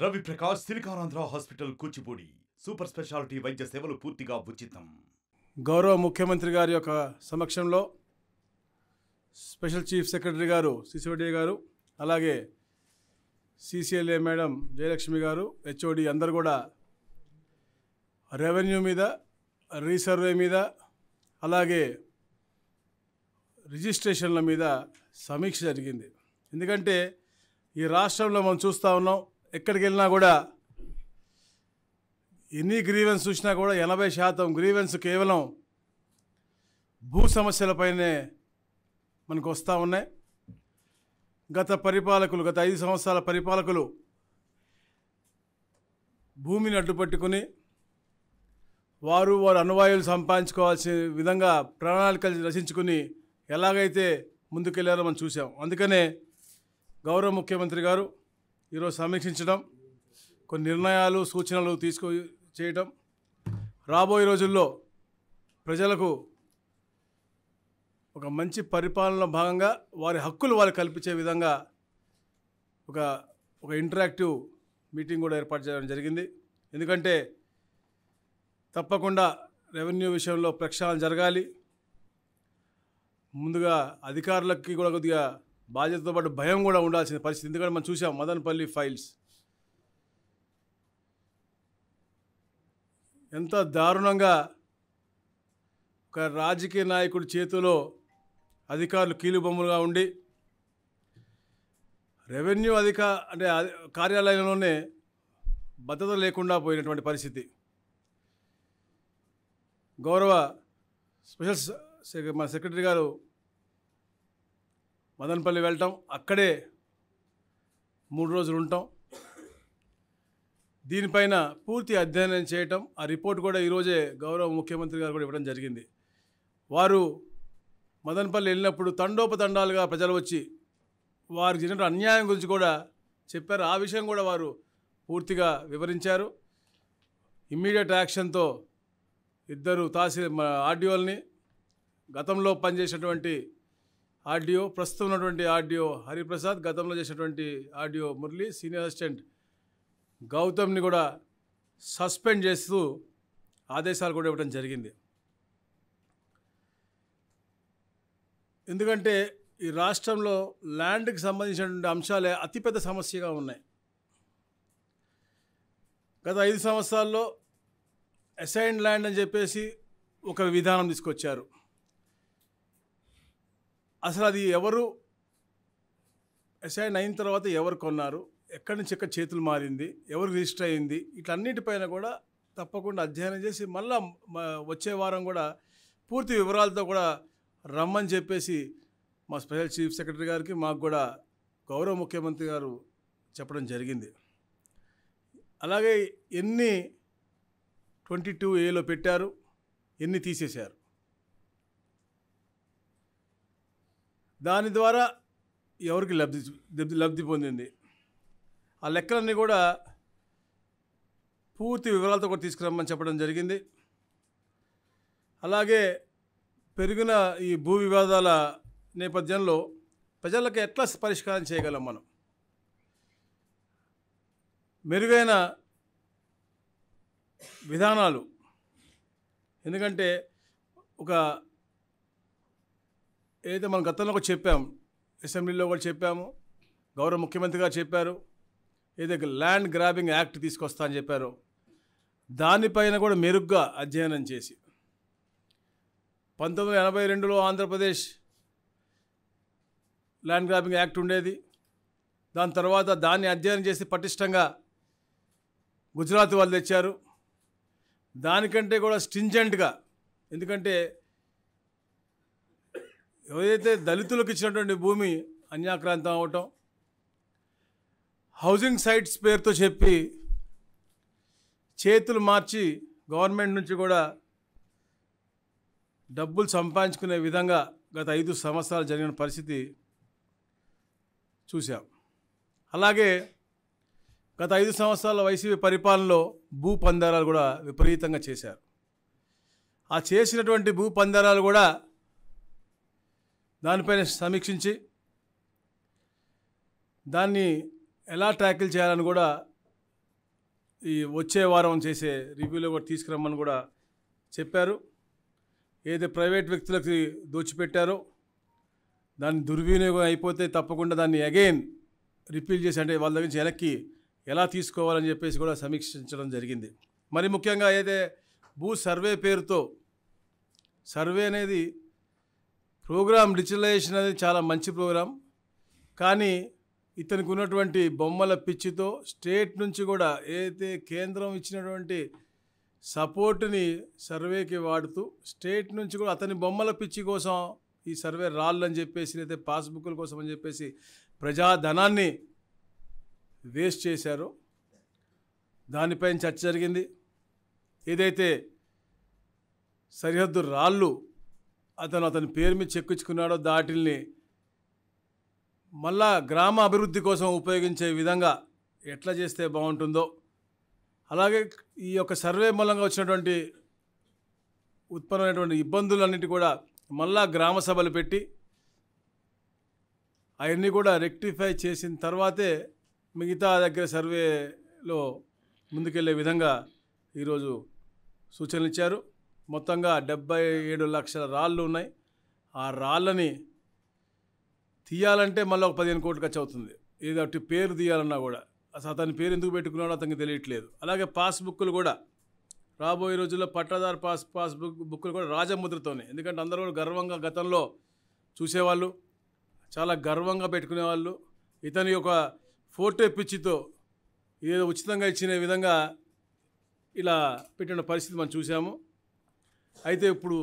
Ravi Prakash SiliconAndhra hospital Kuchipudi super speciality వైద్య సేవలు పూర్తిగా ఉచితం గౌరవ ముఖ్యమంత్రి గారి యొక్క సమక్షంలో స్పెషల్ చీఫ్ సెక్రటరీ గారు సిసివడి గారు అలాగే సిసిఎల్ఏ మేడం జయలక్ష్మి గారు హెచ్ఓడి అందరు కూడా రెవెన్యూ మీద రీసర్వే మీద అలాగే రిజిస్ట్రేషన్ల మీద సమీక్ష జరిగింది ఎందుకంటే ఈ రాష్ట్రంలో మనం చూస్తూ ఉన్నాం ఎక్కడికి వెళ్ళినా కూడా ఎన్ని గ్రీవెన్స్ చూసినా కూడా ఎనభై శాతం గ్రీవెన్స్ కేవలం భూ సమస్యలపైనే మనకు వస్తూ ఉన్నాయి గత పరిపాలకులు గత ఐదు సంవత్సరాల పరిపాలకులు భూమిని అడ్డుపట్టుకుని వారు వారు అనువాయులు సంపాదించుకోవాల్సిన విధంగా ప్రణాళికలు రచించుకుని ఎలాగైతే ముందుకెళ్లారో మనం చూసాం అందుకనే గౌరవ ముఖ్యమంత్రి గారు ఈరోజు సమీక్షించడం కొన్ని నిర్ణయాలు సూచనలు తీసుకో చేయటం రాబోయే రోజుల్లో ప్రజలకు ఒక మంచి పరిపాలన భాగంగా వారి హక్కులు వారు కల్పించే విధంగా ఒక ఒక ఇంటరాక్టివ్ మీటింగ్ కూడా ఏర్పాటు చేయడం జరిగింది ఎందుకంటే తప్పకుండా రెవెన్యూ విషయంలో ప్రక్షాళన జరగాలి ముందుగా అధికారులకి కూడా కొద్దిగా బాధ్యతతో పాటు భయం కూడా ఉండాల్సిన పరిస్థితి ఎందుకంటే మనం చూసాం మదనపల్లి ఫైల్స్ ఎంత దారుణంగా ఒక రాజకీయ నాయకుడి చేతిలో అధికారులు కీలుబొమ్మలుగా ఉండి రెవెన్యూ అధిక అంటే కార్యాలయంలోనే భద్రత లేకుండా పోయినటువంటి పరిస్థితి గౌరవ స్పెషల్ మన సెక్రటరీ గారు మదనపల్లి వెళ్ళటం అక్కడే మూడు రోజులు ఉంటాం దీనిపైన పూర్తి అధ్యయనం చేయటం ఆ రిపోర్ట్ కూడా ఈరోజే గౌరవ ముఖ్యమంత్రి గారు కూడా ఇవ్వడం జరిగింది వారు మదనపల్లి వెళ్ళినప్పుడు తండోపతండాలుగా ప్రజలు వచ్చి వారు జరిగిన అన్యాయం గురించి కూడా చెప్పారు ఆ విషయం కూడా వారు పూర్తిగా వివరించారు ఇమ్మీడియట్ యాక్షన్తో ఇద్దరు తహసీల్ ఆర్డీఓల్ని గతంలో పనిచేసినటువంటి ఆడియో ప్రస్తుతం ఉన్నటువంటి ఆడియో హరిప్రసాద్ గతంలో చేసినటువంటి ఆడియో మురళి సీనియర్ అసిస్టెంట్ గౌతమ్ని కూడా సస్పెండ్ చేస్తూ ఆదేశాలు కూడా ఇవ్వడం జరిగింది ఎందుకంటే ఈ రాష్ట్రంలో ల్యాండ్కి సంబంధించినటువంటి అంశాలే అతిపెద్ద సమస్యగా ఉన్నాయి గత ఐదు సంవత్సరాల్లో అసైన్ ల్యాండ్ అని చెప్పేసి ఒక విధానం తీసుకొచ్చారు అసలు అది ఎవరు ఎస్ఐన్ అయిన తర్వాత ఎవరు కొన్నారు ఎక్కడి నుంచి ఎక్కడ చేతులు మారింది ఎవరు రిజిస్టర్ అయింది ఇట్లన్నిటిపైన కూడా తప్పకుండా అధ్యయనం చేసి మళ్ళా వచ్చే వారం కూడా పూర్తి వివరాలతో కూడా రమ్మని చెప్పేసి మా స్పెషల్ చీఫ్ సెక్రటరీ గారికి మాకు కూడా గౌరవ ముఖ్యమంత్రి గారు చెప్పడం జరిగింది అలాగే ఎన్ని ట్వంటీ టూ ఏలో పెట్టారు ఎన్ని తీసేశారు దాని ద్వారా ఎవరికి లబ్ధి లబ్ధి పొందింది ఆ లెక్కలన్నీ కూడా పూర్తి వివరాలతో కూడా తీసుకురమ్మని చెప్పడం జరిగింది అలాగే పెరిగిన ఈ భూ వివాదాల నేపథ్యంలో ప్రజలకు ఎట్లా పరిష్కారం చేయగలం మనం మెరుగైన విధానాలు ఎందుకంటే ఒక ఏదైతే మనం గతంలో కూడా చెప్పాం అసెంబ్లీలో కూడా చెప్పాము గౌరవ ముఖ్యమంత్రి గారు చెప్పారు ఏదైతే ల్యాండ్ గ్రాబింగ్ యాక్ట్ తీసుకొస్తా అని చెప్పారు దానిపైన కూడా మెరుగ్గా అధ్యయనం చేసి పంతొమ్మిది వందల ఎనభై రెండులో ఆంధ్రప్రదేశ్ ల్యాండ్ గ్రాబింగ్ యాక్ట్ ఉండేది దాని తర్వాత దాన్ని అధ్యయనం చేసి పటిష్టంగా గుజరాత్ వాళ్ళు తెచ్చారు దానికంటే కూడా స్టింజెంట్గా ఎందుకంటే ఏదైతే దళితులకు ఇచ్చినటువంటి భూమి అన్యాక్రాంతం అవటం హౌసింగ్ సైట్స్ పేరుతో చెప్పి చేతులు మార్చి గవర్నమెంట్ నుంచి కూడా డబ్బులు సంపాదించుకునే విధంగా గత ఐదు సంవత్సరాలు జరిగిన పరిస్థితి చూశాం అలాగే గత ఐదు సంవత్సరాల వైసీపీ పరిపాలనలో భూ పందారాలు కూడా విపరీతంగా చేశారు ఆ చేసినటువంటి భూ పందారాలు కూడా దానిపైన సమీక్షించి దాన్ని ఎలా ట్యాకిల్ చేయాలని కూడా ఈ వచ్చే వారం చేసే రివ్యూలో కూడా తీసుకురమ్మని కూడా చెప్పారు ఏదైతే ప్రైవేట్ వ్యక్తులకు దోచిపెట్టారో దాన్ని దుర్వినియోగం అయిపోతే తప్పకుండా దాన్ని అగైన్ రిపీల్ చేసి అంటే వాళ్ళ దగ్గర నుంచి వెనక్కి ఎలా తీసుకోవాలని చెప్పేసి కూడా సమీక్షించడం జరిగింది మరి ముఖ్యంగా ఏదైతే భూ సర్వే పేరుతో సర్వే అనేది ప్రోగ్రామ్ డిజిటలైజేషన్ అనేది చాలా మంచి ప్రోగ్రాం కానీ ఇతనికి ఉన్నటువంటి బొమ్మల పిచ్చితో స్టేట్ నుంచి కూడా ఏదైతే కేంద్రం ఇచ్చినటువంటి సపోర్టుని సర్వేకి వాడుతూ స్టేట్ నుంచి కూడా అతని బొమ్మల పిచ్చి కోసం ఈ సర్వే రాళ్ళు అని చెప్పేసి లేదా పాస్బుక్ల కోసం అని చెప్పేసి ప్రజాధనాన్ని వేస్ట్ చేశారు దానిపైన చర్చ జరిగింది ఏదైతే సరిహద్దు రాళ్ళు అతను అతని పేరు మీద చెక్కించుకున్నాడో దాటిల్ని మళ్ళా గ్రామ అభివృద్ధి కోసం ఉపయోగించే విధంగా ఎట్లా చేస్తే బాగుంటుందో అలాగే ఈ యొక్క సర్వే మూలంగా వచ్చినటువంటి ఉత్పన్నమైనటువంటి ఇబ్బందులన్నిటి కూడా మళ్ళా గ్రామ సభలు పెట్టి అవన్నీ కూడా రెక్టిఫై చేసిన తర్వాతే మిగతా దగ్గర సర్వేలో ముందుకెళ్లే విధంగా ఈరోజు సూచనలు ఇచ్చారు మొత్తంగా డెబ్బై ఏడు లక్షల రాళ్ళు ఉన్నాయి ఆ రాళ్ళని తీయాలంటే మళ్ళీ ఒక పదిహేను కోట్లు ఖర్చు అవుతుంది ఏదో పేరు తీయాలన్నా కూడా అసలు అతని పేరు ఎందుకు పెట్టుకున్నాడో అతనికి తెలియట్లేదు అలాగే పాస్బుక్లు కూడా రాబోయే రోజుల్లో పట్టాదారు పాస్ పాస్బుక్ బుక్లు కూడా రాజముద్రతోనే ఎందుకంటే అందరూ కూడా గర్వంగా గతంలో చూసేవాళ్ళు చాలా గర్వంగా పెట్టుకునేవాళ్ళు ఇతని యొక్క ఫోటో పిచ్చితో ఏదో ఉచితంగా ఇచ్చిన విధంగా ఇలా పెట్టిన పరిస్థితి మనం చూసాము అయితే ఇప్పుడు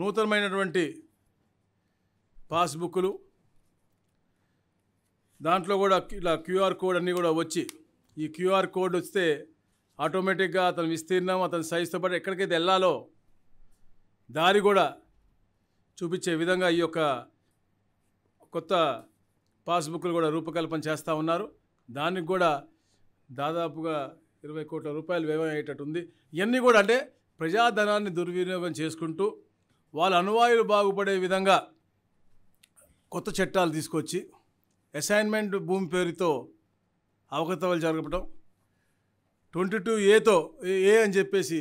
నూతనమైనటువంటి పాస్బుక్లు దాంట్లో కూడా ఇలా క్యూఆర్ కోడ్ అన్నీ కూడా వచ్చి ఈ క్యూఆర్ కోడ్ వస్తే ఆటోమేటిక్గా అతని విస్తీర్ణం అతని సైజుతో పాటు ఎక్కడికైతే వెళ్ళాలో దారి కూడా చూపించే విధంగా ఈ యొక్క కొత్త పాస్బుక్లు కూడా రూపకల్పన చేస్తూ ఉన్నారు దానికి కూడా దాదాపుగా ఇరవై కోట్ల రూపాయలు వ్యయం ఉంది ఇవన్నీ కూడా అంటే ప్రజాధనాన్ని దుర్వినియోగం చేసుకుంటూ వాళ్ళ అనువాయులు బాగుపడే విధంగా కొత్త చట్టాలు తీసుకొచ్చి అసైన్మెంట్ భూమి పేరుతో అవకతవలు జరగటం ట్వంటీ టూ ఏతో ఏ అని చెప్పేసి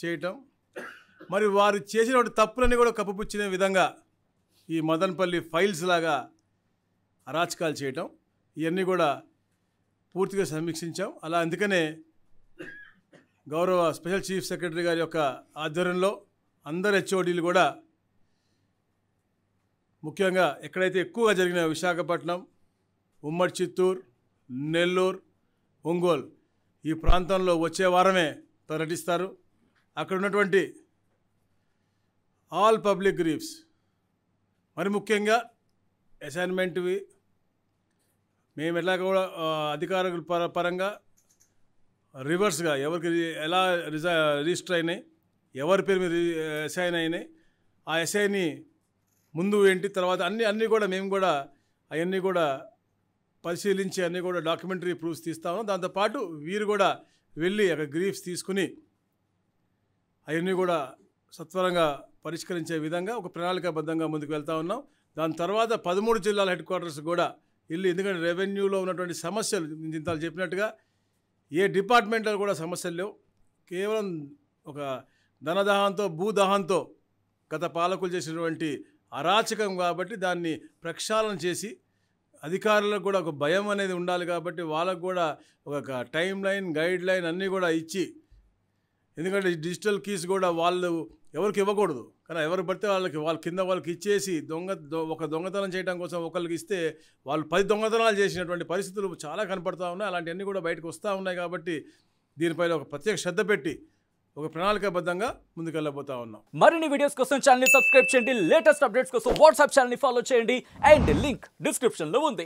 చేయటం మరి వారు చేసిన తప్పులని కూడా కప్పుపుచ్చిన విధంగా ఈ మదన్పల్లి ఫైల్స్ లాగా అరాచకాలు చేయటం ఇవన్నీ కూడా పూర్తిగా సమీక్షించాం అలా అందుకనే గౌరవ స్పెషల్ చీఫ్ సెక్రటరీ గారి యొక్క ఆధ్వర్యంలో అందరు హెచ్ఓడీలు కూడా ముఖ్యంగా ఎక్కడైతే ఎక్కువగా జరిగిన విశాఖపట్నం ఉమ్మడి చిత్తూరు నెల్లూరు ఒంగోలు ఈ ప్రాంతంలో వచ్చే వారమే పర్యటిస్తారు అక్కడ ఉన్నటువంటి ఆల్ పబ్లిక్ గ్రీఫ్స్ మరి ముఖ్యంగా అసైన్మెంట్వి మేము ఎట్లా కూడా అధికారుల పరంగా రివర్స్గా ఎవరికి ఎలా రిజా రిజిస్టర్ అయినాయి ఎవరి పేరు మీద ఎస్ఐన్ అయినాయి ఆ ఎస్ఐని ముందు ఏంటి తర్వాత అన్నీ అన్నీ కూడా మేము కూడా అవన్నీ కూడా పరిశీలించి అన్నీ కూడా డాక్యుమెంటరీ ప్రూఫ్స్ తీస్తాము దాంతోపాటు వీరు కూడా వెళ్ళి అక్కడ గ్రీఫ్స్ తీసుకుని అవన్నీ కూడా సత్వరంగా పరిష్కరించే విధంగా ఒక ప్రణాళికాబద్ధంగా ముందుకు వెళ్తూ ఉన్నాం దాని తర్వాత పదమూడు జిల్లాల హెడ్ క్వార్టర్స్ కూడా వెళ్ళి ఎందుకంటే రెవెన్యూలో ఉన్నటువంటి సమస్యలు ఇంత చెప్పినట్టుగా ఏ డిపార్ట్మెంట్లో కూడా సమస్యలు లేవు కేవలం ఒక ధనదహంతో భూదహంతో గత పాలకులు చేసినటువంటి అరాచకం కాబట్టి దాన్ని ప్రక్షాళన చేసి అధికారులకు కూడా ఒక భయం అనేది ఉండాలి కాబట్టి వాళ్ళకు కూడా ఒక టైం లైన్ గైడ్ లైన్ అన్నీ కూడా ఇచ్చి ఎందుకంటే డిజిటల్ కీస్ కూడా వాళ్ళు ఎవరికి ఇవ్వకూడదు కానీ ఎవరు పడితే వాళ్ళకి వాళ్ళ కింద వాళ్ళకి ఇచ్చేసి దొంగ ఒక దొంగతనం చేయడం కోసం ఒకరికి ఇస్తే వాళ్ళు పది దొంగతనాలు చేసినటువంటి పరిస్థితులు చాలా కనపడుతూ ఉన్నాయి అలాంటివన్నీ కూడా బయటకు వస్తూ ఉన్నాయి కాబట్టి దీనిపై ఒక ప్రత్యేక శ్రద్ధ పెట్టి ఒక ప్రణాళికాబద్ధంగా ముందుకెళ్ళబోతా ఉన్నాం మరిన్ని వీడియోస్ కోసం ఛానల్ సబ్స్క్రైబ్ చేయండి లేటెస్ట్ అప్డేట్స్ కోసం వాట్సాప్ ఛానల్ని ఫాలో చేయండి అండ్ లింక్ డిస్క్రిప్షన్లో ఉంది